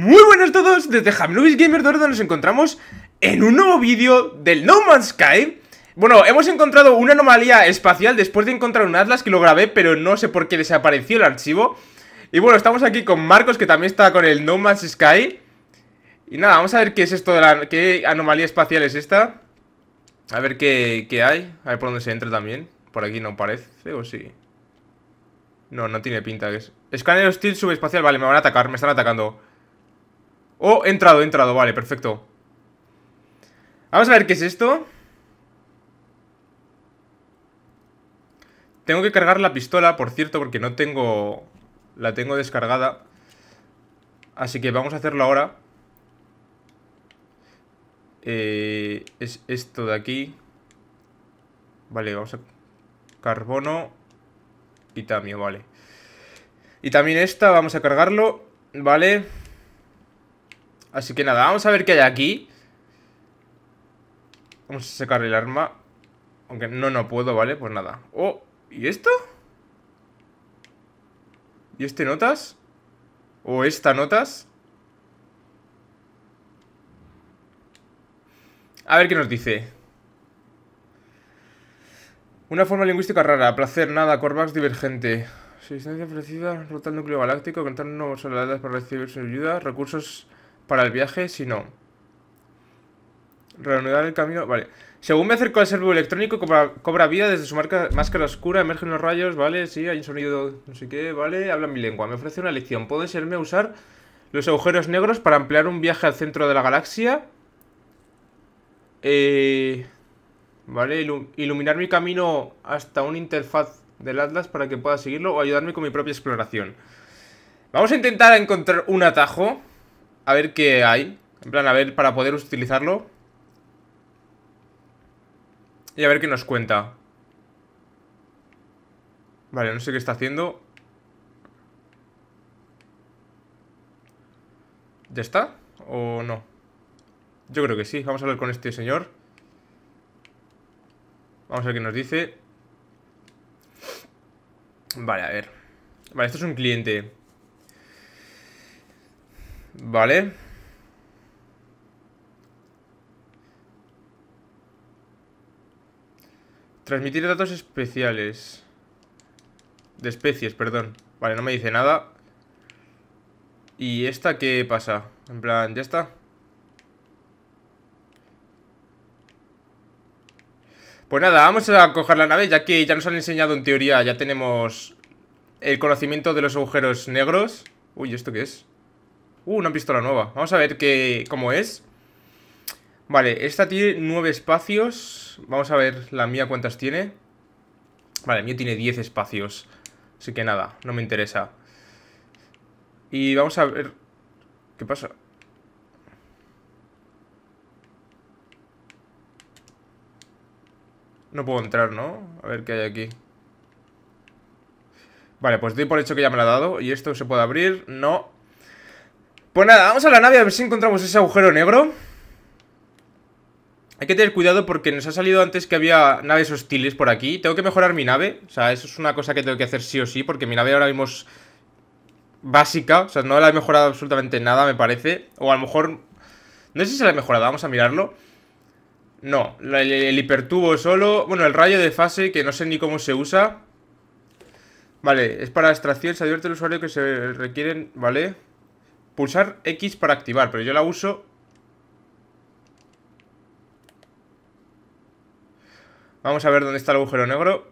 Muy buenas a todos, desde Hamluvis Gamer nos encontramos en un nuevo vídeo del No Man's Sky Bueno, hemos encontrado una anomalía espacial después de encontrar un atlas que lo grabé, pero no sé por qué desapareció el archivo Y bueno, estamos aquí con Marcos que también está con el No Man's Sky Y nada, vamos a ver qué es esto, de la, qué anomalía espacial es esta A ver qué, qué hay, a ver por dónde se entra también Por aquí no parece, o sí No, no tiene pinta que es... Escáner hostil subespacial, vale, me van a atacar, me están atacando Oh, entrado, entrado, vale, perfecto Vamos a ver qué es esto Tengo que cargar la pistola, por cierto, porque no tengo... La tengo descargada Así que vamos a hacerlo ahora eh, Es esto de aquí Vale, vamos a... Carbono Y vale Y también esta, vamos a cargarlo Vale Así que nada, vamos a ver qué hay aquí Vamos a sacar el arma Aunque no, no puedo, ¿vale? Pues nada Oh, ¿y esto? ¿Y este notas? ¿O esta notas? A ver qué nos dice Una forma lingüística rara Placer, nada, Corvax divergente distancia ofrecida, rota el núcleo galáctico Contar nuevos soldados para recibir su ayuda Recursos para el viaje, si no Reanudar el camino... Vale. Según me acerco al servo electrónico, cobra, vida desde su marca, máscara oscura, emergen los rayos, ¿vale? Sí, hay un sonido, no sé qué, ¿vale? Habla mi lengua, me ofrece una lección. Puede serme usar los agujeros negros para ampliar un viaje al centro de la galaxia. Eh, ¿Vale? iluminar mi camino hasta una interfaz del Atlas para que pueda seguirlo o ayudarme con mi propia exploración. Vamos a intentar encontrar un atajo a ver qué hay. En plan, a ver, para poder utilizarlo. Y a ver qué nos cuenta. Vale, no sé qué está haciendo. ¿Ya está? ¿O no? Yo creo que sí. Vamos a hablar con este señor. Vamos a ver qué nos dice. Vale, a ver. Vale, esto es un cliente. Vale. Transmitir datos especiales. De especies, perdón. Vale, no me dice nada. ¿Y esta qué pasa? En plan, ¿ya está? Pues nada, vamos a coger la nave, ya que ya nos han enseñado en teoría, ya tenemos el conocimiento de los agujeros negros. Uy, ¿esto qué es? Uh, una pistola nueva. Vamos a ver qué, cómo es. Vale, esta tiene nueve espacios. Vamos a ver la mía cuántas tiene. Vale, el mío tiene 10 espacios. Así que nada, no me interesa. Y vamos a ver... ¿Qué pasa? No puedo entrar, ¿no? A ver qué hay aquí. Vale, pues doy por hecho que ya me la ha dado. ¿Y esto se puede abrir? No. Pues nada, vamos a la nave a ver si encontramos ese agujero negro. Hay que tener cuidado porque nos ha salido antes que había naves hostiles por aquí. Tengo que mejorar mi nave. O sea, eso es una cosa que tengo que hacer sí o sí, porque mi nave ahora mismo básica. O sea, no la he mejorado absolutamente nada, me parece. O a lo mejor... No sé si se la he mejorado, vamos a mirarlo. No, el, hipertubo solo... Bueno, el rayo de fase, que no sé ni cómo se usa. Vale, es para extracción, se advierte el usuario que se requieren... Vale... Pulsar X para activar, pero yo la uso... Vamos a ver dónde está el agujero negro.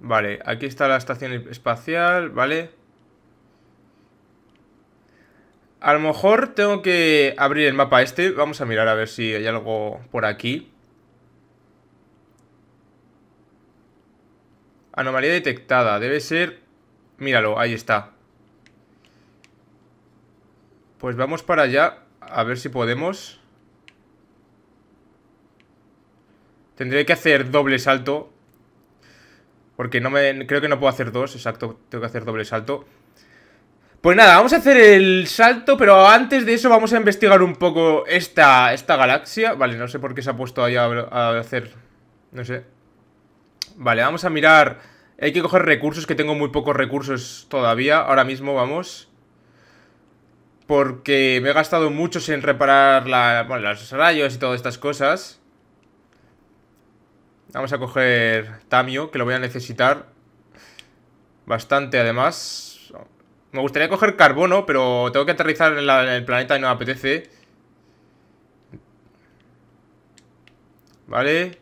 Vale, aquí está la estación espacial, vale. A lo mejor tengo que abrir el mapa este. Vamos a mirar a ver si hay algo por aquí. Anomalía detectada. Debe ser... Míralo, ahí está. Pues vamos para allá, a ver si podemos. Tendré que hacer doble salto. Porque no me, creo que no puedo hacer dos, exacto, tengo que hacer doble salto. Pues nada, vamos a hacer el salto, pero antes de eso vamos a investigar un poco esta, esta galaxia. Vale, no sé por qué se ha puesto ahí a, hacer... No sé. Vale, vamos a mirar... Hay que coger recursos, que tengo muy pocos recursos todavía. Ahora mismo, vamos porque me he gastado mucho en reparar la, los rayos y todas estas cosas. Vamos a coger Tamio, que lo voy a necesitar bastante además. Me gustaría coger carbono, pero tengo que aterrizar en, el planeta y no me apetece. Vale.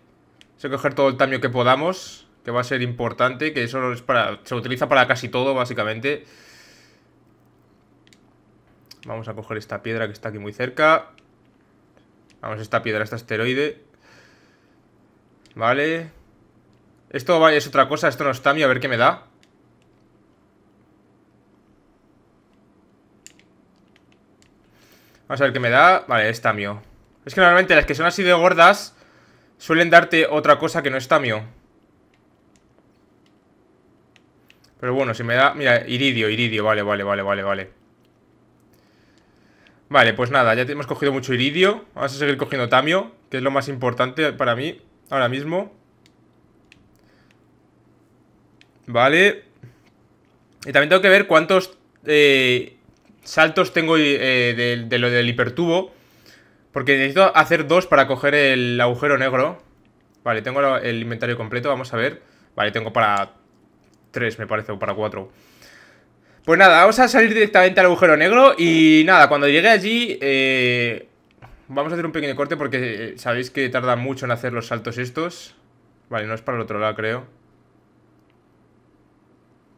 Vamos a coger todo el Tamio que podamos, que va a ser importante, que eso es para, se utiliza para casi todo, básicamente. Vamos a coger esta piedra que está aquí muy cerca. Vamos, esta piedra, este asteroide. Vale. Esto es otra cosa, esto no está tamio. a ver qué me da. Vamos a ver qué me da. Vale, es tamio. Es que normalmente las que son así de gordas suelen darte otra cosa que no es tamio. Pero bueno, si me da... Mira, iridio, iridio. Vale, vale, vale, vale, vale. Vale, pues nada, ya hemos cogido mucho iridio. Vamos a seguir cogiendo tamio, que es lo más importante para mí ahora mismo. Vale. Y también tengo que ver cuántos eh, saltos tengo eh, de, de, lo del hipertubo. Porque necesito hacer dos para coger el agujero negro. Vale, tengo el inventario completo, vamos a ver. Vale, tengo para tres, me parece, o para cuatro. Pues nada, vamos a salir directamente al agujero negro y nada, cuando llegue allí... Eh, vamos a hacer un pequeño corte porque eh, sabéis que tarda mucho en hacer los saltos estos. Vale, no es para el otro lado, creo.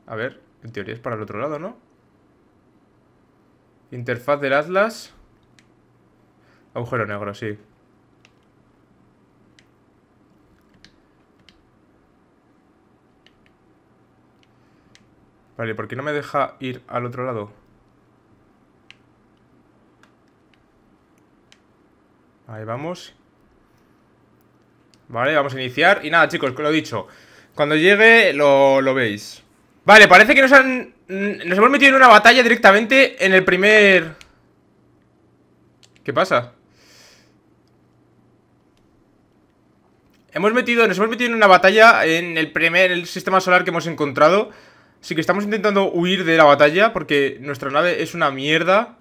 A ver, en teoría es para el otro lado, ¿no? Interfaz del Atlas. Agujero negro, sí. Vale, ¿por qué no me deja ir al otro lado? Ahí vamos Vale, vamos a iniciar Y nada, chicos, lo dicho Cuando llegue lo, lo veis Vale, parece que nos han... Nos hemos metido en una batalla directamente en el primer... ¿Qué pasa? Hemos metido, nos hemos metido en una batalla en el primer sistema solar que hemos encontrado Sí que estamos intentando huir de la batalla porque nuestra nave es una mierda.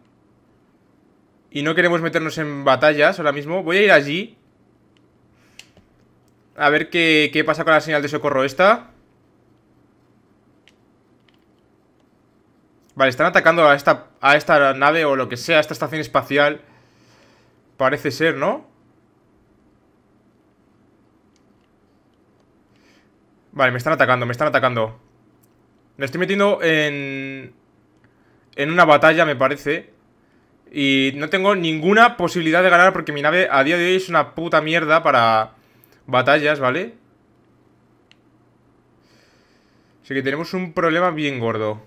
Y no queremos meternos en batallas ahora mismo. Voy a ir allí. A ver qué, pasa con la señal de socorro esta. Vale, están atacando a esta, a esta nave o lo que sea, a esta estación espacial. Parece ser, ¿no? Vale, me están atacando, me están atacando. Me estoy metiendo en... En una batalla, me parece. Y no tengo ninguna posibilidad de ganar porque mi nave a día de hoy es una puta mierda para batallas, ¿vale? Así que tenemos un problema bien gordo.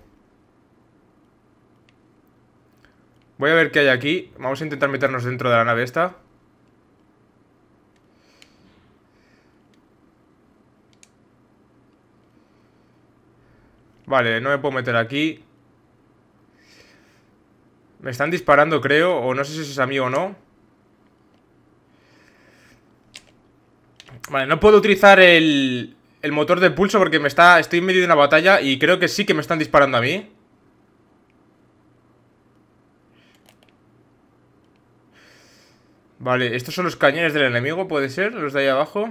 Voy a ver qué hay aquí. Vamos a intentar meternos dentro de la nave esta. Vale, no me puedo meter aquí. Me están disparando, creo. O no sé si es amigo o no. Vale, no puedo utilizar el, el motor de pulso porque me está, estoy en medio de una batalla y creo que sí que me están disparando a mí. Vale, estos son los cañones del enemigo, ¿puede ser? Los de ahí abajo.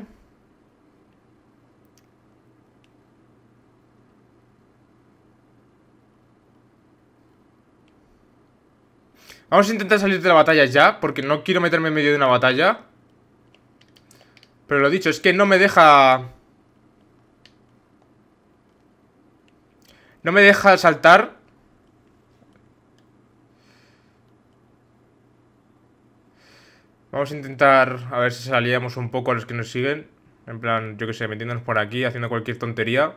Vamos a intentar salir de la batalla ya, porque no quiero meterme en medio de una batalla. Pero lo dicho, es que no me deja... No me deja saltar Vamos a intentar a ver si salíamos un poco a los que nos siguen En plan, yo que sé, metiéndonos por aquí Haciendo cualquier tontería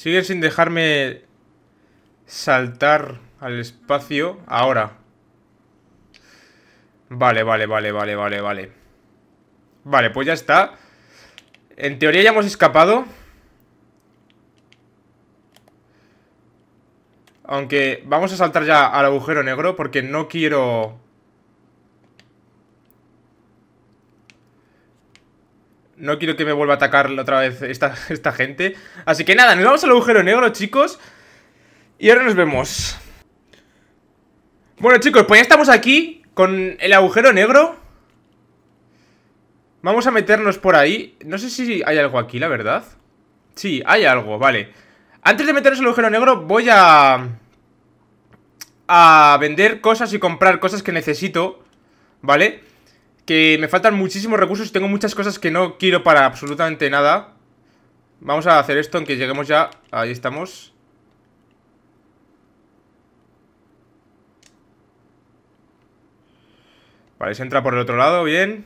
Sigue sin dejarme saltar al espacio ahora. Vale, vale, vale, vale, vale, vale. Vale, pues ya está. En teoría ya hemos escapado. Aunque vamos a saltar ya al agujero negro porque no quiero No quiero que me vuelva a atacar otra vez esta, esta gente. Así que nada, nos vamos al agujero negro, chicos. Y ahora nos vemos. Bueno, chicos, pues ya estamos aquí con el agujero negro. Vamos a meternos por ahí. No sé si hay algo aquí, la verdad. Sí, hay algo, vale. Antes de meternos al agujero negro, voy a... A vender cosas y comprar cosas que necesito, ¿vale? que me faltan muchísimos recursos y tengo muchas cosas que no quiero para absolutamente nada. Vamos a hacer esto en que lleguemos ya... Ahí estamos. Vale, se entra por el otro lado, bien.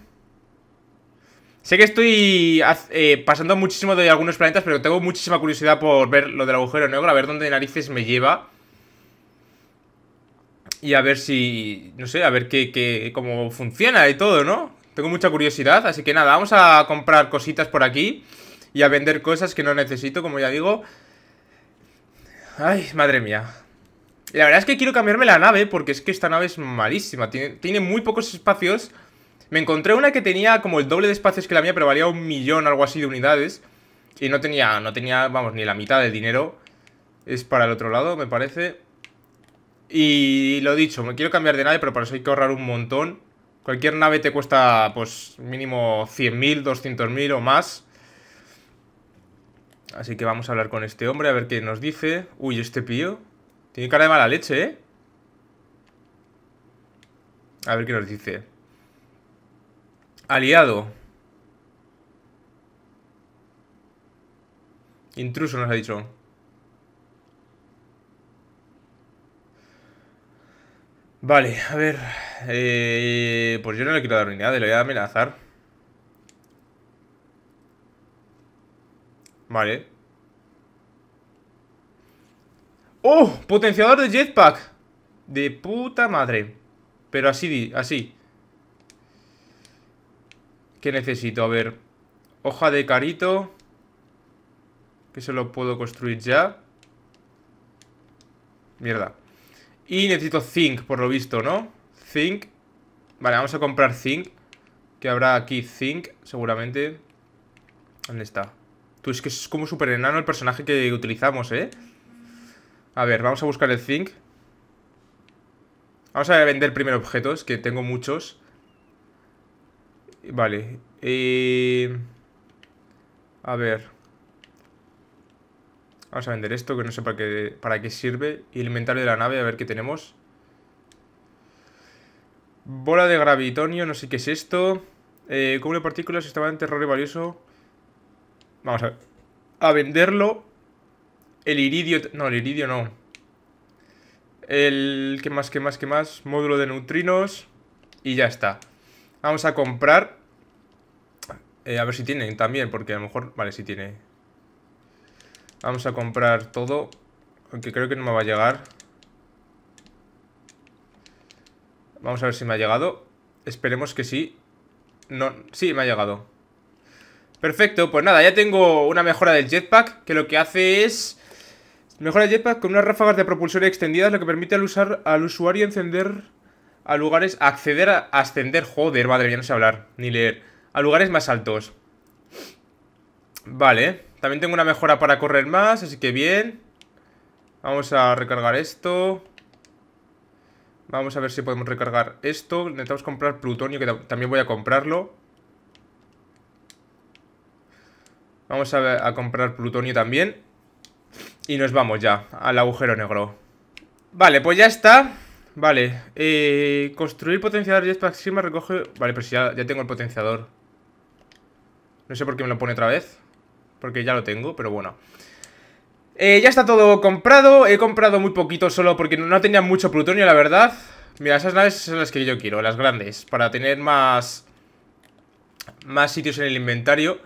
Sé que estoy eh, pasando muchísimo de algunos planetas, pero tengo muchísima curiosidad por ver lo del agujero negro, a ver dónde narices me lleva y a ver si, no sé, a ver qué, cómo funciona y todo, ¿no? Tengo mucha curiosidad, así que nada, vamos a comprar cositas por aquí y a vender cosas que no necesito, como ya digo. Ay, madre mía. La verdad es que quiero cambiarme la nave porque es que esta nave es malísima, tiene, tiene muy pocos espacios. Me encontré una que tenía como el doble de espacios que la mía, pero valía un millón, algo así, de unidades. Y no tenía, no tenía, vamos, ni la mitad del dinero. Es para el otro lado, me parece. Y lo dicho, me quiero cambiar de nave, pero para eso hay que ahorrar un montón. Cualquier nave te cuesta, pues, mínimo 100.000, 200.000 o más. Así que vamos a hablar con este hombre, a ver qué nos dice. Uy, este pío. Tiene cara de mala leche, ¿eh? A ver qué nos dice. Aliado. Intruso nos ha dicho. Vale, a ver. Eh, pues yo no le quiero dar nada le voy a amenazar. Vale. ¡Oh! Potenciador de jetpack. De puta madre. Pero así, así. ¿Qué necesito? A ver. Hoja de carito. Que se lo puedo construir ya. Mierda. Y necesito zinc, por lo visto, ¿no? Zinc. Vale, vamos a comprar zinc. Que habrá aquí zinc, seguramente. ¿Dónde está? Tú, es que es como súper enano el personaje que utilizamos, ¿eh? A ver, vamos a buscar el zinc. Vamos a vender primero objetos, que tengo muchos. Vale. Y eh, A ver. Vamos a vender esto, que no sé para qué, para qué sirve. Y el inventario de la nave, a ver qué tenemos. Bola de gravitonio, no sé qué es esto. Eh, de partículas, extremadamente terror y valioso. Vamos a ver. A venderlo. El iridio... No, el iridio no. El... ¿Qué más, qué más, qué más? Módulo de neutrinos. Y ya está. Vamos a comprar. Eh, a ver si tienen también, porque a lo mejor... Vale, si tiene. Vamos a comprar todo. Aunque creo que no me va a llegar. Vamos a ver si me ha llegado. Esperemos que sí. No, sí, me ha llegado. Perfecto, pues nada, ya tengo una mejora del jetpack que lo que hace es... Mejora el jetpack con unas ráfagas de propulsión extendidas, lo que permite al, usar, al usuario encender a lugares... Acceder a... Ascender, joder, madre ya no sé hablar, ni leer. A lugares más altos. Vale, también tengo una mejora para correr más, así que bien Vamos a recargar esto Vamos a ver si podemos recargar esto Necesitamos comprar plutonio, que también voy a comprarlo Vamos a, comprar plutonio también Y nos vamos ya al agujero negro Vale, pues ya está Vale, eh, construir potenciador Jetpack me recoge... Vale, pero pues si ya tengo el potenciador No sé por qué me lo pone otra vez porque ya lo tengo, pero bueno. Eh, ya está todo comprado, he comprado muy poquito solo porque no tenía mucho plutonio, la verdad. Mira, esas naves son las que yo quiero, las grandes, para tener más... Más sitios en el inventario.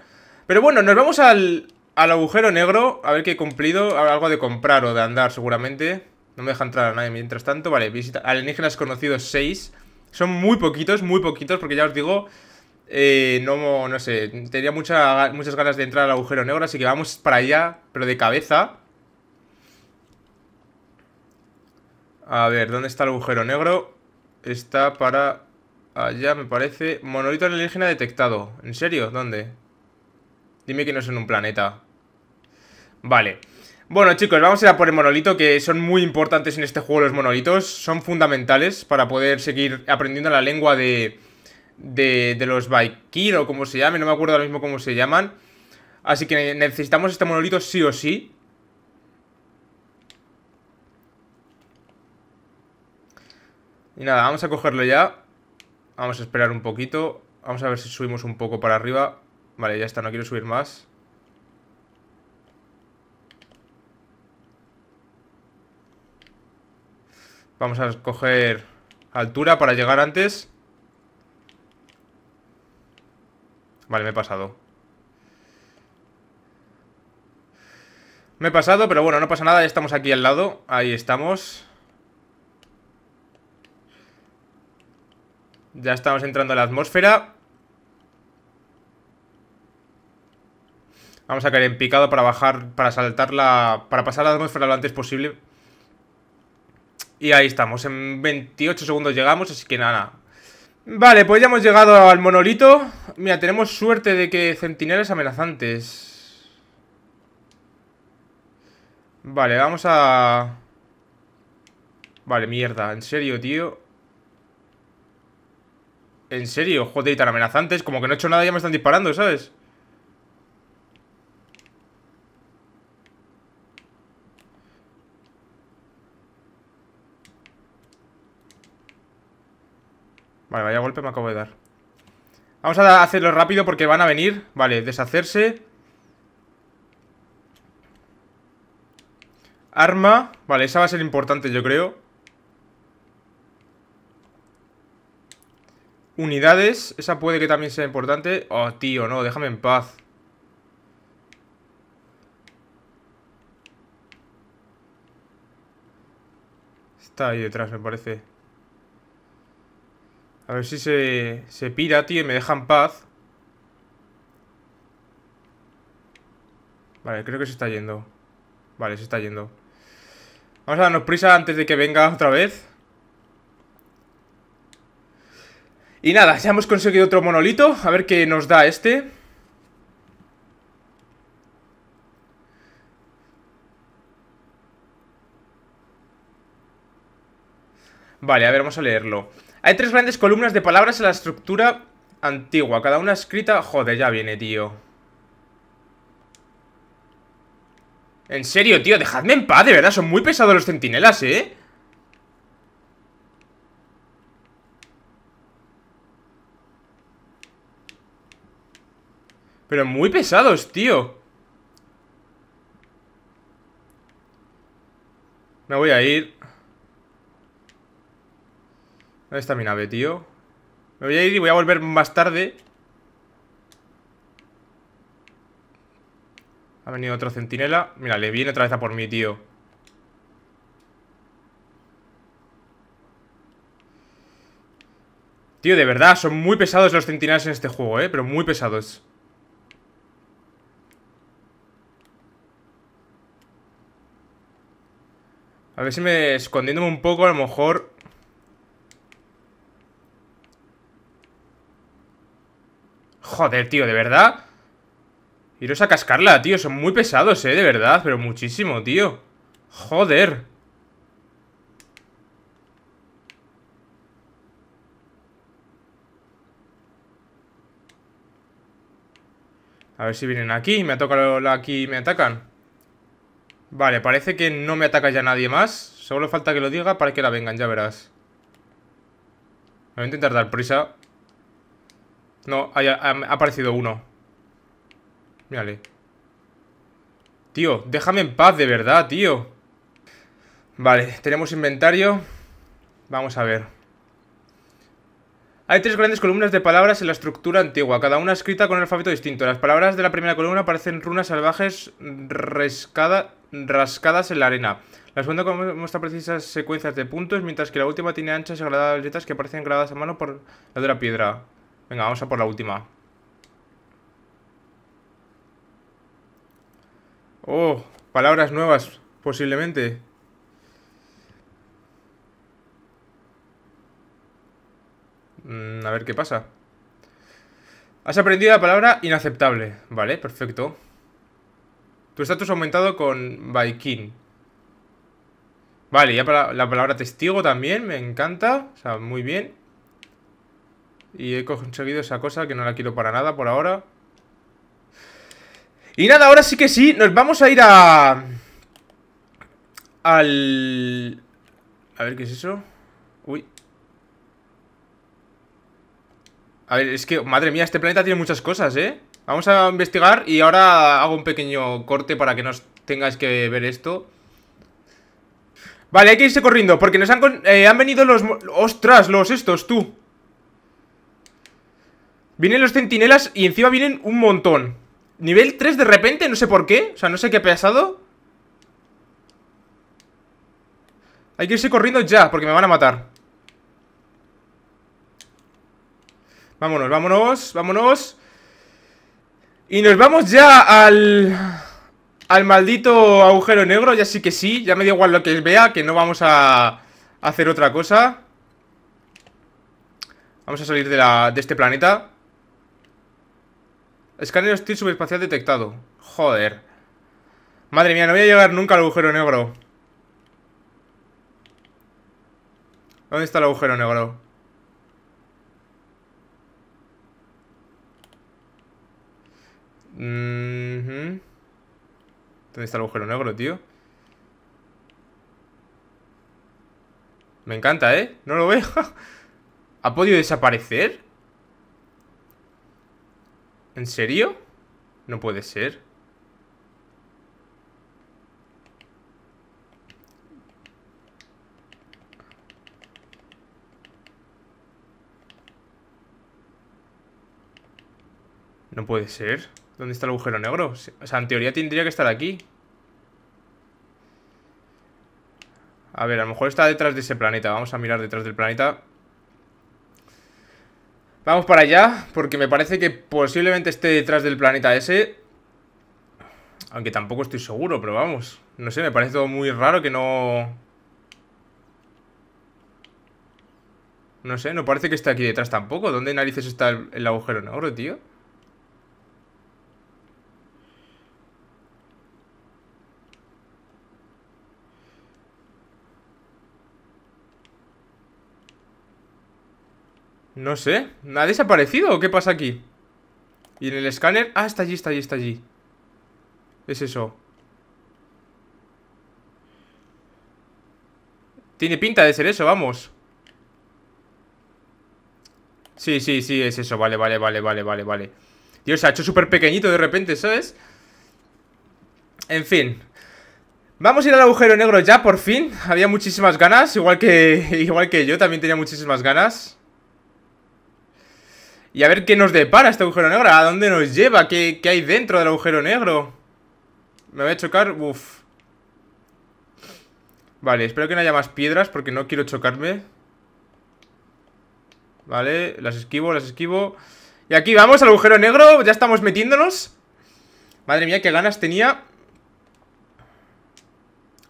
Pero bueno, nos vamos al, al agujero negro, a ver qué he cumplido. Algo de comprar o de andar, seguramente. No me deja entrar a nadie mientras tanto. Vale, visita alienígenas conocidos 6. Son muy poquitos, muy poquitos, porque ya os digo, eh, no, no sé, tenía muchas ganas de entrar al agujero negro, así que vamos para allá, pero de cabeza. A ver, ¿dónde está el agujero negro? Está para allá, me parece. Monolito alienígena detectado. ¿En serio? ¿Dónde? Dime que no es en un planeta. Vale. Bueno, chicos, vamos a ir a por el monolito, que son muy importantes en este juego los monolitos. Son fundamentales para poder seguir aprendiendo la lengua de de, los Baikir o como se llame, no me acuerdo ahora mismo cómo se llaman. Así que necesitamos este monolito sí o sí. Y nada, vamos a cogerlo ya. Vamos a esperar un poquito. Vamos a ver si subimos un poco para arriba. Vale, ya está, no quiero subir más. Vamos a coger altura para llegar antes. Vale, me he pasado. Me he pasado, pero bueno, no pasa nada. Ya estamos aquí al lado. Ahí estamos. Ya estamos entrando a la atmósfera. Vamos a caer en picado para bajar, para saltar la... Para pasar la atmósfera lo antes posible. Y ahí estamos. En 28 segundos llegamos, así que nada. Vale, pues ya hemos llegado al monolito. Mira, tenemos suerte de que centinelas amenazantes. Vale, vamos a... Vale, mierda, en serio, tío. En serio, joder, tan amenazantes. Como que no he hecho nada y ya me están disparando, ¿sabes? Vale, vaya golpe me acabo de dar Vamos a hacerlo rápido porque van a venir Vale, deshacerse Arma Vale, esa va a ser importante yo creo Unidades Esa puede que también sea importante Oh, tío, no, déjame en paz Está ahí detrás, me parece a ver si se, se pira, tío, y me deja en paz. Vale, creo que se está yendo. Vale, se está yendo. Vamos a darnos prisa antes de que venga otra vez. Y nada, ya hemos conseguido otro monolito. A ver qué nos da este. Vale, a ver, vamos a leerlo. Hay tres grandes columnas de palabras en la estructura antigua. Cada una escrita... Joder, ya viene, tío. En serio, tío, dejadme en paz, de verdad. Son muy pesados los centinelas, ¿eh? Pero muy pesados, tío. Me voy a ir... ¿Dónde está mi nave, tío? Me voy a ir y voy a volver más tarde Ha venido otro centinela Mira, le viene otra vez a por mí, tío Tío, de verdad, son muy pesados los centinelas en este juego, eh Pero muy pesados A ver si me escondiéndome un poco, a lo mejor Joder, tío, ¿de verdad? Iros a cascarla, tío Son muy pesados, eh, de verdad Pero muchísimo, tío Joder A ver si vienen aquí y me la aquí y me atacan. Vale, parece que no me ataca ya nadie más. Solo falta que lo diga para que la vengan, ya verás. voy a intentar dar prisa. No, ha, aparecido uno. Mírale. Tío, déjame en paz, de verdad, tío. Vale, tenemos inventario. Vamos a ver. Hay tres grandes columnas de palabras en la estructura antigua, cada una escrita con el alfabeto distinto. Las palabras de la primera columna parecen runas salvajes rascadas en la arena. La segunda muestra precisas secuencias de puntos, mientras que la última tiene anchas y agradables letras que parecen grabadas a mano por la de la piedra. Venga, vamos a por la última. Oh, palabras nuevas, posiblemente. Mm, a ver qué pasa. Has aprendido la palabra inaceptable. Vale, perfecto. Tu estatus ha aumentado con Viking. Vale, ya para la palabra testigo también, me encanta. O sea, muy bien. Y he conseguido esa cosa que no la quiero para nada por ahora. Y nada, ahora sí que sí, nos vamos a ir a... Al... A ver, ¿qué es eso? Uy. A ver, es que, madre mía, este planeta tiene muchas cosas, ¿eh? Vamos a investigar y ahora hago un pequeño corte para que no tengáis que ver esto. Vale, hay que irse corriendo, porque nos han... Eh, han venido los... ¡Ostras! Los estos, tú. Vienen los centinelas y encima vienen un montón Nivel 3 de repente, no sé por qué O sea, no sé qué ha pasado Hay que irse corriendo ya, porque me van a matar Vámonos, vámonos, vámonos Y nos vamos ya al... Al maldito agujero negro, ya sí que sí Ya me da igual lo que vea, que no vamos a... Hacer otra cosa Vamos a salir de, de este planeta Escáner hostil subespacial detectado. Joder. Madre mía, no voy a llegar nunca al agujero negro. ¿Dónde está el agujero negro? ¿Dónde está el agujero negro, tío? Me encanta, ¿eh? No lo veo. ¿Ha podido desaparecer? ¿En serio? No puede ser. No puede ser. ¿Dónde está el agujero negro? O sea, en teoría tendría que estar aquí. A ver, a lo mejor está detrás de ese planeta. Vamos a mirar detrás del planeta. Vamos para allá, porque me parece que posiblemente esté detrás del planeta ese. Aunque tampoco estoy seguro, pero vamos. No sé, me parece todo muy raro que no... No sé, no parece que esté aquí detrás tampoco. ¿Dónde narices está el, agujero negro, tío? No sé. ¿Ha desaparecido o qué pasa aquí? Y en el escáner... Ah, está allí, está allí, está allí. Es eso. Tiene pinta de ser eso, vamos. Sí, sí, sí, es eso. Vale, vale, vale, vale, vale, vale. Dios, se ha hecho súper pequeñito de repente, ¿sabes? En fin. Vamos a ir al agujero negro ya, por fin. Había muchísimas ganas, igual que, igual que yo también tenía muchísimas ganas. Y a ver qué nos depara este agujero negro. ¿A dónde nos lleva? ¿Qué, hay dentro del agujero negro? Me voy a chocar. Uf. Vale, espero que no haya más piedras porque no quiero chocarme. Vale, las esquivo, las esquivo. Y aquí vamos al agujero negro. Ya estamos metiéndonos. Madre mía, qué ganas tenía.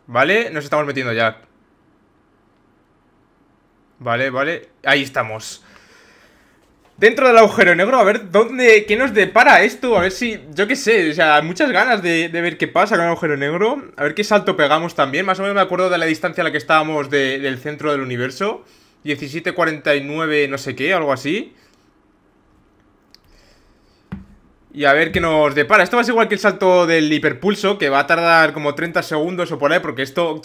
Vale, nos estamos metiendo ya. Vale, vale. Ahí estamos dentro del agujero negro, a ver dónde, qué nos depara esto, a ver si, yo qué sé, o sea, muchas ganas de, ver qué pasa con el agujero negro, a ver qué salto pegamos también, más o menos me acuerdo de la distancia a la que estábamos del centro del universo, 17.49 no sé qué, algo así. Y a ver qué nos depara. Esto va a ser igual que el salto del hiperpulso, que va a tardar como 30 segundos o por ahí, porque esto,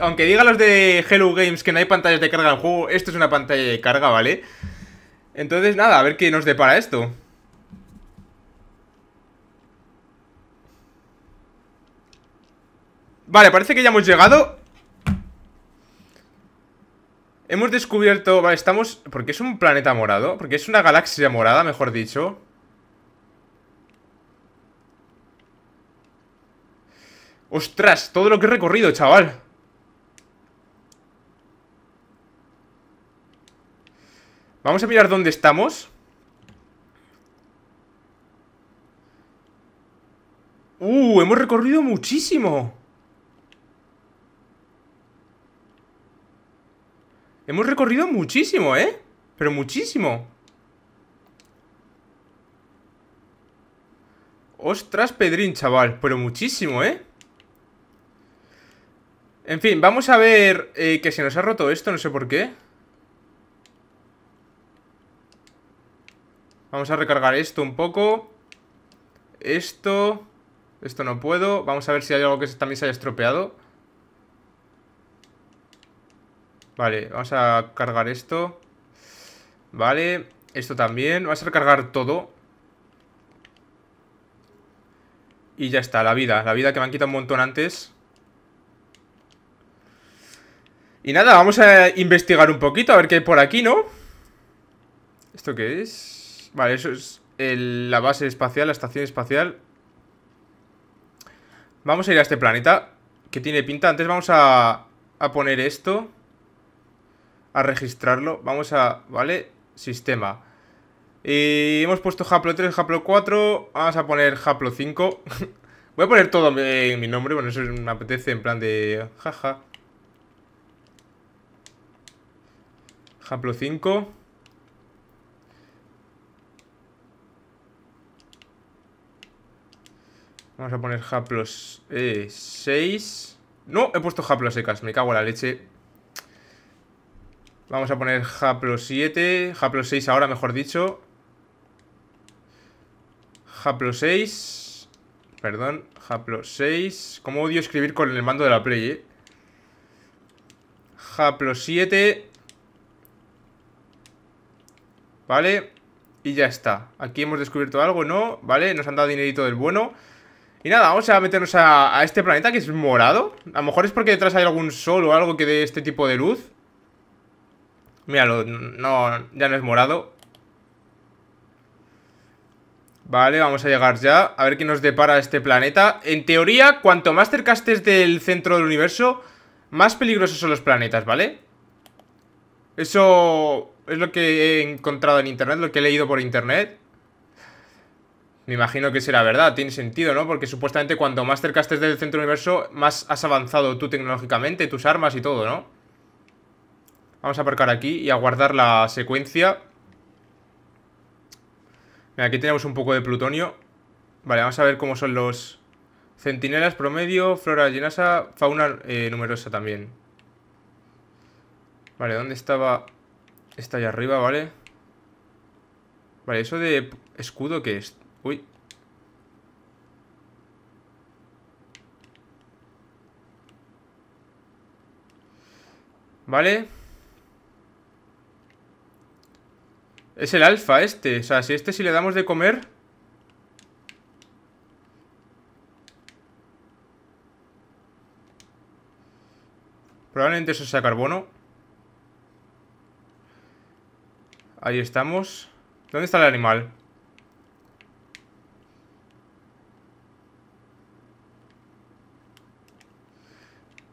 aunque digan los de Hello Games que no hay pantallas de carga al juego, esto es una pantalla de carga, ¿vale? vale entonces nada, a ver qué nos depara esto. Vale, parece que ya hemos llegado Hemos descubierto... Vale, estamos... Porque es un planeta morado Porque es una galaxia morada, mejor dicho Ostras, todo lo que he recorrido, chaval Vamos a mirar dónde estamos. ¡Uh! Hemos recorrido muchísimo. Hemos recorrido muchísimo, ¿eh? Pero muchísimo. Ostras, Pedrín, chaval. Pero muchísimo, ¿eh? En fin, vamos a ver eh, que se nos ha roto esto, no sé por qué. Vamos a recargar esto un poco. Esto. Esto no puedo. Vamos a ver si hay algo que también se haya estropeado. Vale, vamos a cargar esto. Vale, esto también. Vamos a recargar todo. Y ya está, la vida. La vida que me han quitado un montón antes. Y nada, vamos a investigar un poquito, a ver qué hay por aquí, ¿no? ¿Esto qué es? Vale, eso es la base espacial, la estación espacial. Vamos a ir a este planeta, que tiene pinta. Antes vamos a, a poner esto. A registrarlo. Vamos a... Vale, sistema. Y hemos puesto Haplo 3, Haplo 4. Vamos a poner Haplo 5. Voy a poner todo en mi nombre. Bueno, eso me apetece en plan de... Jaja. Haplo 5. Vamos a poner haplos 6. Eh, no, he puesto haplos secas. Me cago en la leche. Vamos a poner haplos 7. Haplos 6 ahora, mejor dicho. Haplos 6. Perdón, haplos 6. Como odio escribir con el mando de la Play, eh. Haplos 7. Vale. Y ya está. Aquí hemos descubierto algo, ¿no? Vale, nos han dado dinerito del bueno. Y nada, vamos a meternos a, este planeta que es morado. A lo mejor es porque detrás hay algún sol o algo que dé este tipo de luz. Míralo, no, ya no es morado. Vale, vamos a llegar ya. A ver qué nos depara este planeta. En teoría, cuanto más cerca estés del centro del universo, más peligrosos son los planetas, ¿vale? Eso es lo que he encontrado en internet, lo que he leído por internet. Me imagino que será verdad, tiene sentido, ¿no? Porque supuestamente cuanto más cerca estés del centro universo, más has avanzado tú tecnológicamente, tus armas y todo, ¿no? Vamos a aparcar aquí y a guardar la secuencia. Mira, aquí tenemos un poco de plutonio. Vale, vamos a ver cómo son los centinelas promedio, flora llenasa, fauna eh, numerosa también. Vale, ¿dónde estaba? Está allá arriba, ¿vale? Vale, ¿eso de escudo que es? Vale. Es el alfa este. O sea, si este si le damos de comer... Probablemente eso sea carbono. Ahí estamos. ¿Dónde está el animal?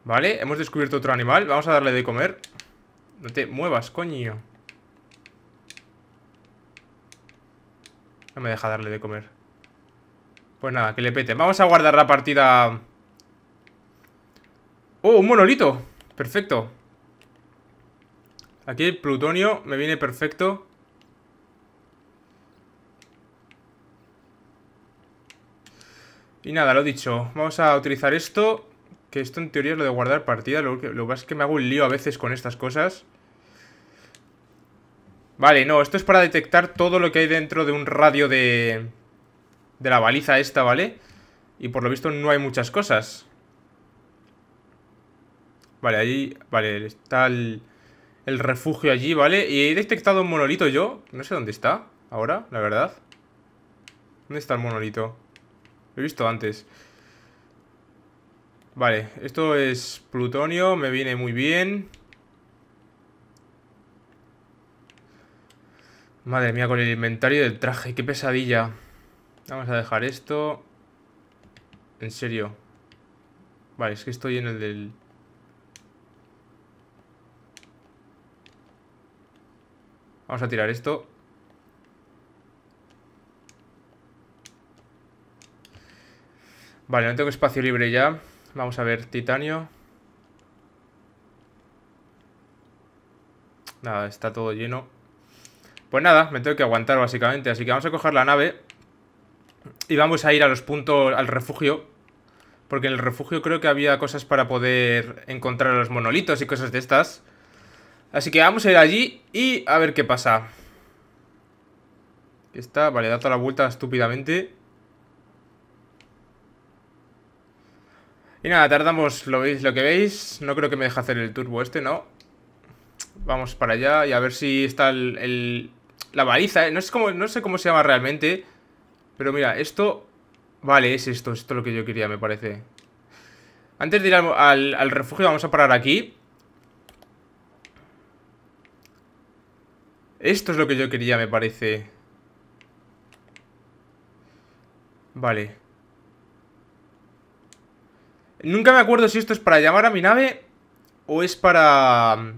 Vale, hemos descubierto otro animal Vamos a darle de comer No te muevas, coño No me deja darle de comer Pues nada, que le pete Vamos a guardar la partida Oh, un monolito Perfecto Aquí el plutonio me viene perfecto Y nada, lo dicho Vamos a utilizar esto que esto en teoría es lo de guardar partida. Lo que, lo pasa es que me hago un lío a veces con estas cosas. Vale, no, esto es para detectar todo lo que hay dentro de un radio de... De la baliza esta, ¿vale? Y por lo visto no hay muchas cosas. Vale, ahí... Vale, está el, el refugio allí, ¿vale? Y he detectado un monolito yo. No sé dónde está ahora, la verdad. ¿Dónde está el monolito? Lo he visto antes. Vale, esto es plutonio, me viene muy bien. Madre mía, con el inventario del traje, qué pesadilla. Vamos a dejar esto. En serio. Vale, es que estoy en el del... Vamos a tirar esto. Vale, no tengo espacio libre ya. Vamos a ver, titanio. Nada, está todo lleno. Pues nada, me tengo que aguantar básicamente. Así que vamos a coger la nave. Y vamos a ir a los puntos, al refugio. Porque en el refugio creo que había cosas para poder encontrar a los monolitos y cosas de estas. Así que vamos a ir allí y a ver qué pasa. Está, vale, da la vuelta estúpidamente. Y nada, tardamos, lo veis, lo que veis. No creo que me deje hacer el turbo este, ¿no? Vamos para allá y a ver si está el... la baliza, ¿eh? No, es como, no sé cómo se llama realmente. Pero mira, esto... Vale, es esto, esto es lo que yo quería, me parece. Antes de ir al refugio vamos a parar aquí. Esto es lo que yo quería, me parece. Vale. Nunca me acuerdo si esto es para llamar a mi nave o es para...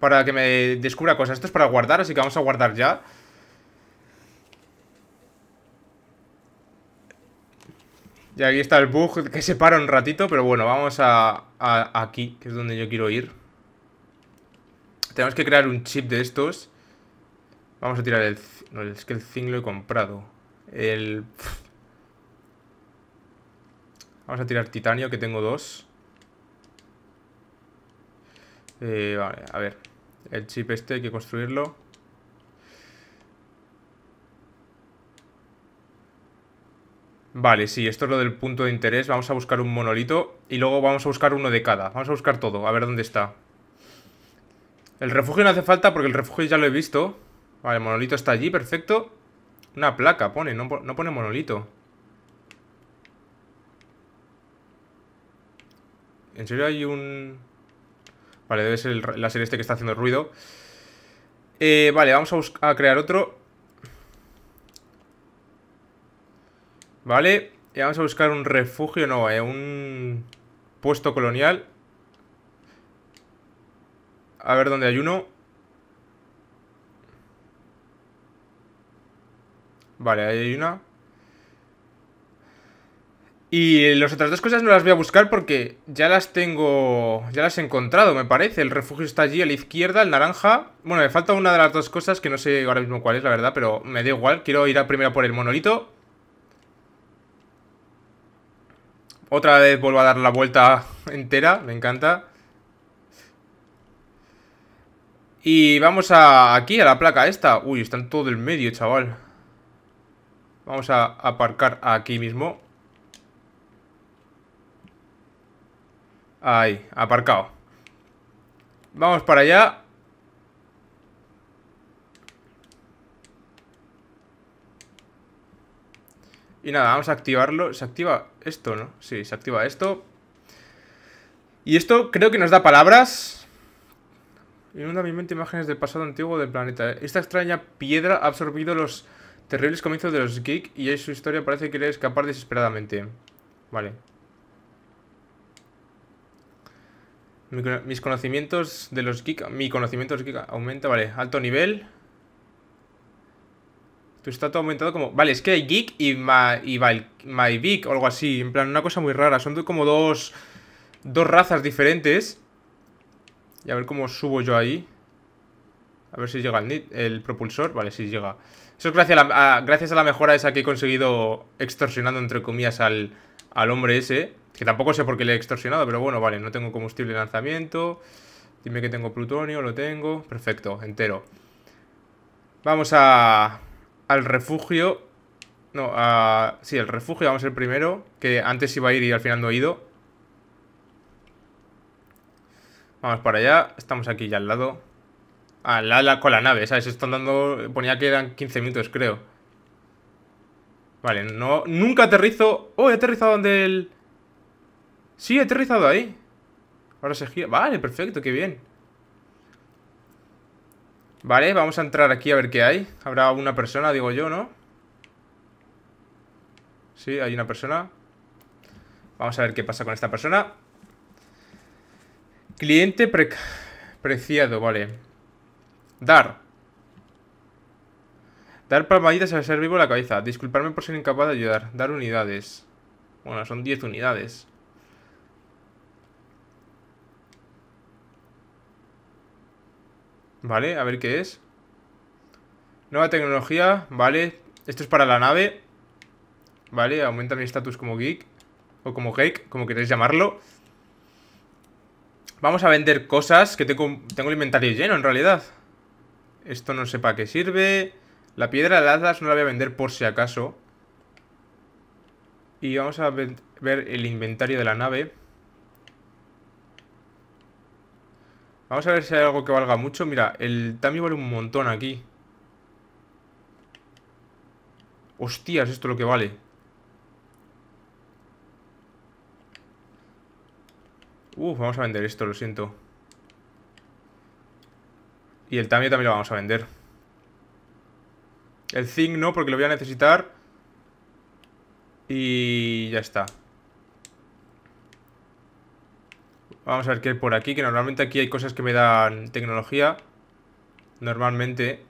Para que me descubra cosas. Esto es para guardar, así que vamos a guardar ya. Y aquí está el bug que se para un ratito, pero bueno, vamos a, aquí, que es donde yo quiero ir. Tenemos que crear un chip de estos. Vamos a tirar el... No, es que el zinc lo he comprado. El... Vamos a tirar titanio, que tengo dos. Eh, vale, a ver. El chip este hay que construirlo. Vale, sí, esto es lo del punto de interés. Vamos a buscar un monolito y luego vamos a buscar uno de cada. Vamos a buscar todo, a ver dónde está. El refugio no hace falta porque el refugio ya lo he visto. Vale, el monolito está allí, perfecto. Una placa pone, no, no pone monolito. ¿En serio hay un...? Vale, debe ser la serie este que está haciendo ruido. Eh, vale, vamos a, crear otro. Vale, y vamos a buscar un refugio, no, eh, un puesto colonial. A ver dónde hay uno. Vale, ahí hay una. Y las otras dos cosas no las voy a buscar porque ya las tengo... Ya las he encontrado, me parece. El refugio está allí a la izquierda, el naranja. Bueno, me falta una de las dos cosas que no sé ahora mismo cuál es, la verdad, pero me da igual. Quiero ir primero por el monolito. Otra vez vuelvo a dar la vuelta entera, me encanta. Y vamos a aquí, a la placa esta. Uy, está en todo el medio, chaval. Vamos a aparcar aquí mismo. Ahí, aparcado. Vamos para allá. Y nada, vamos a activarlo. Se activa esto, ¿no? Sí, se activa esto. Y esto creo que nos da palabras. Inunda mi mente imágenes del pasado antiguo del planeta. ¿eh? Esta extraña piedra ha absorbido los terribles comienzos de los geek y su historia parece querer escapar desesperadamente. Vale. Mis conocimientos de los geek... Mi conocimiento de los geek aumenta, vale. Alto nivel. Tu estatus ha aumentado como... Vale, es que hay geek y, my, y my big o algo así. En plan, una cosa muy rara. Son como dos... Dos razas diferentes. Y a ver cómo subo yo ahí. A ver si llega el, propulsor. Vale, si llega. Eso es gracias a, la, mejora esa que he conseguido extorsionando, entre comillas, al, al hombre ese. Que tampoco sé por qué le he extorsionado, pero bueno, vale, no tengo combustible de lanzamiento. Dime que tengo plutonio, lo tengo. Perfecto, entero. Vamos a... Al refugio. No, a... Sí, el refugio, vamos el primero. Que antes iba a ir y al final no he ido. Vamos para allá. Estamos aquí ya al lado. Al la, con la nave, ¿sabes? Están dando... Ponía que eran 15 minutos, creo. Vale, no... Nunca aterrizo... ¡Oh, he aterrizado donde el... Sí, he aterrizado ahí. Ahora se gira. Vale, perfecto, qué bien. Vale, vamos a entrar aquí a ver qué hay. Habrá una persona, digo yo, ¿no? Sí, hay una persona. Vamos a ver qué pasa con esta persona. Cliente preciado, vale. Dar. Dar palmaditas al ser vivo la cabeza. Disculparme por ser incapaz de ayudar. Dar unidades. Bueno, son 10 unidades. Vale, a ver qué es. Nueva tecnología, vale. Esto es para la nave. Vale, aumenta mi estatus como geek. O como geek, como queréis llamarlo. Vamos a vender cosas que tengo, tengo el inventario lleno, en realidad. Esto no sé para qué sirve. La piedra de Atlas no la voy a vender por si acaso. Y vamos a ver el inventario de la nave. Vamos a ver si hay algo que valga mucho. Mira, el Tami vale un montón aquí. Hostias, esto lo que vale. Uf, vamos a vender esto, lo siento. Y el Tami también lo vamos a vender. El Zinc no, porque lo voy a necesitar. Y ya está. Vamos a ver qué hay por aquí, que normalmente aquí hay cosas que me dan tecnología. Normalmente.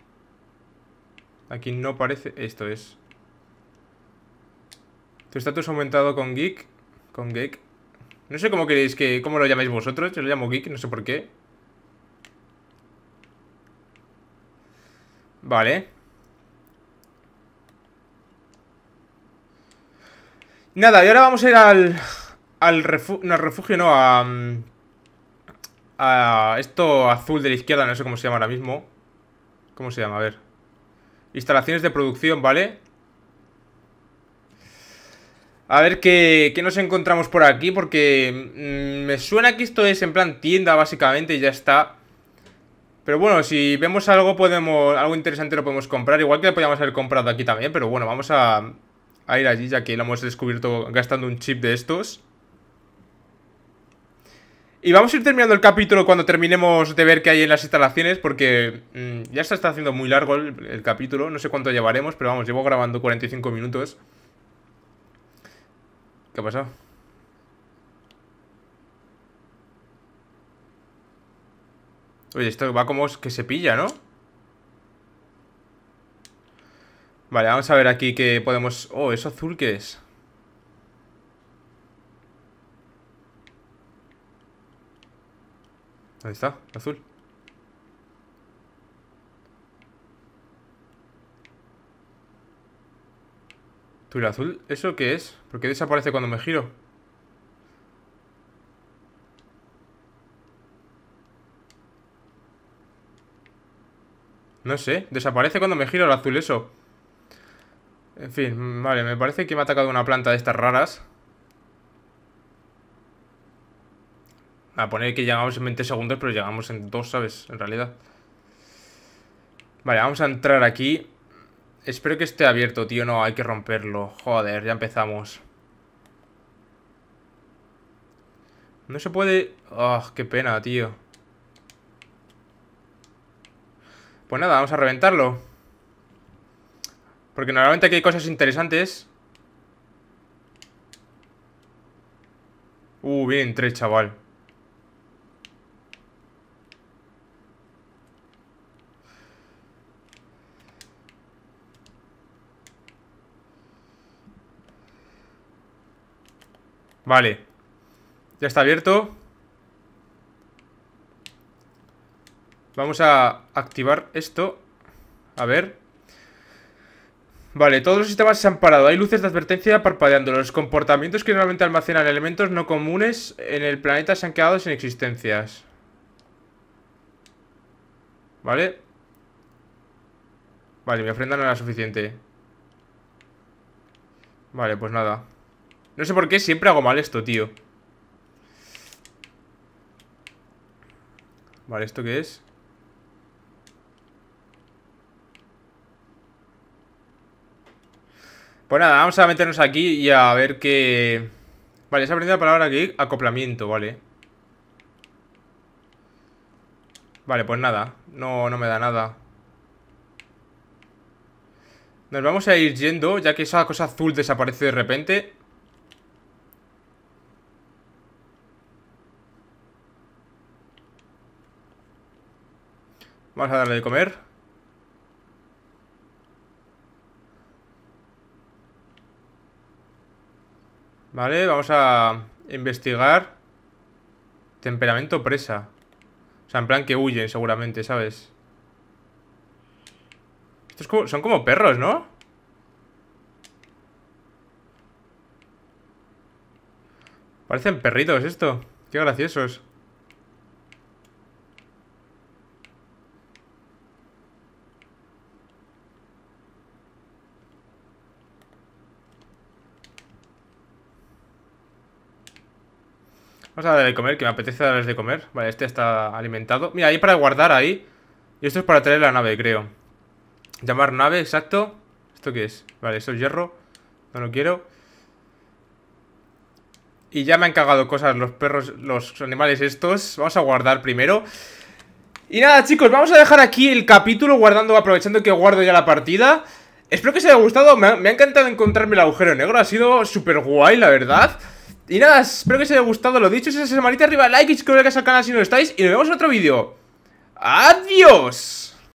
Aquí no parece... Esto es. Tu estatus aumentado con Geek. Con Geek. No sé cómo queréis que... ¿Cómo lo llamáis vosotros? Yo lo llamo Geek, no sé por qué. Vale. Nada, y ahora vamos a ir al al refugio, no, refugio a, mm, a esto azul de la izquierda, no sé cómo se llama ahora mismo. ¿Cómo se llama? A ver. Instalaciones de producción, ¿vale? A ver qué, nos encontramos por aquí, porque mm, me suena que esto es en plan tienda, básicamente, y ya está. Pero bueno, si vemos algo podemos algo interesante lo podemos comprar. Igual que lo podíamos haber comprado aquí también, pero bueno, vamos a, a ir allí, ya que lo hemos descubierto gastando un chip de estos. Y vamos a ir terminando el capítulo cuando terminemos de ver qué hay en las instalaciones, porque mm, ya se está haciendo muy largo el, capítulo. No sé cuánto llevaremos, pero vamos, llevo grabando 45 minutos. ¿Qué ha pasado? Oye, esto va como que se pilla, ¿no? Vale, vamos a ver aquí qué podemos... Oh, ¿eso azul que es? Ahí está, azul. ¿Tú el azul? ¿Eso qué es? ¿Por qué desaparece cuando me giro? No sé, desaparece cuando me giro el azul eso. En fin, vale, me parece que me ha atacado una planta de estas raras. A poner que llegamos en 20 segundos, pero llegamos en 2, ¿sabes? En realidad. Vale, vamos a entrar aquí. Espero que esté abierto, tío. No, hay que romperlo. Joder, ya empezamos. No se puede... ¡Ah, qué pena, tío! Pues nada, vamos a reventarlo. Porque normalmente aquí hay cosas interesantes. Uh, bien tres, chaval. Vale. Ya está abierto. Vamos a activar esto. A ver. Vale, todos los sistemas se han parado. Hay luces de advertencia parpadeando. Los comportamientos que normalmente almacenan elementos no comunes en el planeta se han quedado sin existencias. Vale. Vale, mi ofrenda no era suficiente. Vale, pues nada. No sé por qué siempre hago mal esto, tío Vale, ¿esto qué es? Pues nada, vamos a meternos aquí y a ver qué... Vale, se ha aprendido la palabra aquí, acoplamiento, vale Vale, pues nada, no, no me da nada Nos vamos a ir yendo, ya que esa cosa azul desaparece de repente Vamos a darle de comer. Vale, vamos a investigar temperamento presa. O sea, en plan que huyen seguramente, ¿sabes? Estos son como perros, ¿no? Parecen perritos esto. Qué graciosos. a de comer, que me apetece darles de comer. Vale, este está alimentado. Mira, ahí para guardar ahí. Y esto es para traer la nave, creo. Llamar nave, exacto. ¿Esto qué es? Vale, eso es hierro. No lo quiero. Y ya me han cagado cosas los perros, los animales estos. Vamos a guardar primero. Y nada, chicos, vamos a dejar aquí el capítulo guardando, aprovechando que guardo ya la partida. Espero que os haya gustado. Me ha, encantado encontrarme el agujero negro. Ha sido súper guay, la verdad. Y nada, espero que os haya gustado lo dicho. Si es esa manita arriba, like y suscribiros al canal si no lo estáis. Y nos vemos en otro vídeo. ¡Adiós!